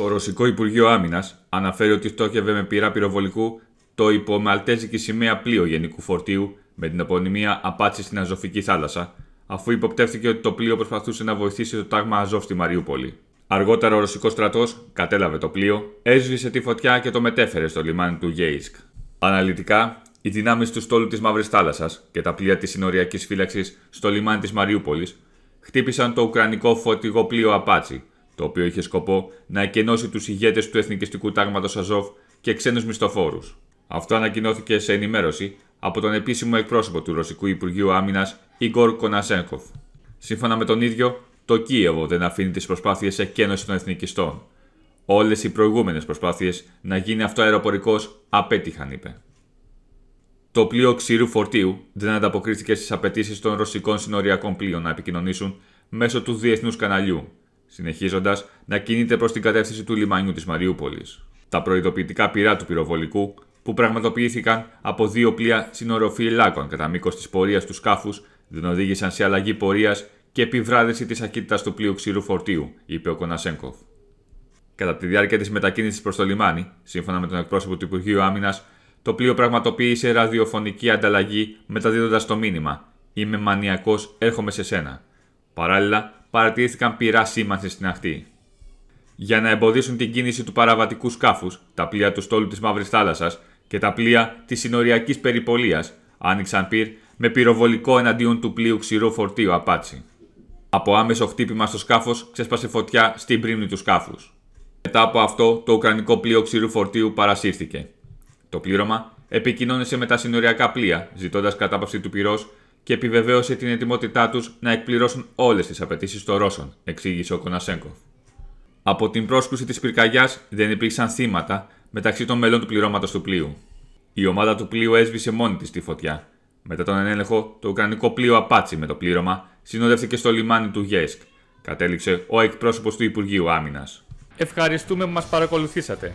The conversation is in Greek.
Το Ρωσικό Υπουργείο Άμυνας αναφέρει ότι στόχευε με πυρά πυροβολικού το υπομαλτέζικη σημαία πλοίο γενικού φορτίου με την απονημία Απάτσι στην Αζωφική θάλασσα, αφού υποπτεύθηκε ότι το πλοίο προσπαθούσε να βοηθήσει το τάγμα Αζόφ στη Μαριούπολη. Αργότερα ο Ρωσικός στρατός κατέλαβε το πλοίο, έσβησε τη φωτιά και το μετέφερε στο λιμάνι του Γέισκ. Αναλυτικά, οι δυνάμεις του στόλου της Μαύρης Θάλασσας και τα πλοία της Συνοριακής Φύλαξης στο λιμάνι της Μαριούπολης χτύπησαν το Ουκρανικό φωτιγό πλοίο Απάτσι το οποίο είχε σκοπό να εκενώσει τους ηγέτες του Εθνικιστικού Τάγματος Αζόφ και ξένους μισθοφόρους. Αυτό ανακοινώθηκε σε ενημέρωση από τον επίσημο εκπρόσωπο του Ρωσικού Υπουργείου Άμυνας, Ιγκορ Κονασέγκοφ. Σύμφωνα με τον ίδιο, το Κίεβο δεν αφήνει τις προσπάθειες εκένωση των εθνικιστών. Όλες οι προηγούμενες προσπάθειες να γίνει αυτό αεροπορικός απέτυχαν, είπε. Το πλοίο ξηρού φορτίου δεν ανταποκρίθηκε στις απαιτήσεις των ρωσικών συνοριακών πλοίων να επικοινωνήσουν μέσω του διεθνούς καναλιού, συνεχίζοντας να κινείται προς την κατεύθυνση του λιμάνιου της Μαριούπολης. Τα προειδοποιητικά πυρά του πυροβολικού, που πραγματοποιήθηκαν από δύο πλοία συνοροφυλάκων κατά μήκος της πορείας του σκάφους, δεν οδήγησαν σε αλλαγή πορείας και επιβράδυση της ακύτητας του πλοίου ξηρού φορτίου, είπε ο Κονασέγκοφ. Κατά τη διάρκεια της μετακίνησης προς το λιμάνι, σύμφωνα με τον εκπρόσωπο του Υπουργείου Άμυνας, το πλοίο πραγματοποίησε ραδιοφωνική ανταλλαγή μεταδίδοντας το μήνυμα: Είμαι μανιακός, έρχομαι σε σένα. Παράλληλα, παρατηρήθηκαν πυρά σήμανση στην ακτή. Για να εμποδίσουν την κίνηση του παραβατικού σκάφους, τα πλοία του στόλου της Μαύρης Θάλασσας και τα πλοία της συνοριακής περιπολίας άνοιξαν πυρ με πυροβολικό εναντίον του πλοίου Ξηρού φορτίου Απάτσι. Από άμεσο χτύπημα στο σκάφος ξέσπασε φωτιά στην πρίμνη του σκάφους. Μετά από αυτό, το Ουκρανικό πλοίο ξηρού φορτίου παρασύρθηκε. Το πλήρωμα επικοινώνησε με τα συνοριακά πλοία, ζητώντας κατάπαυση του πυρός και επιβεβαίωσε την ετοιμότητά τους να εκπληρώσουν όλες τις απαιτήσεις των Ρώσων, εξήγησε ο Κονασέγκοφ. Από την πρόσκληση της πυρκαγιάς δεν υπήρξαν θύματα μεταξύ των μελών του πληρώματος του πλοίου. Η ομάδα του πλοίου έσβησε μόνη της τη φωτιά. Μετά τον ενέλεχο, το Ουκρανικό πλοίο Απάτσι με το πλήρωμα συνοδεύτηκε στο λιμάνι του Γέσκ, κατέληξε ο εκπρόσωπος του Υπουργείου Άμυνας. Ευχαριστούμε που μας παρακολουθήσατε.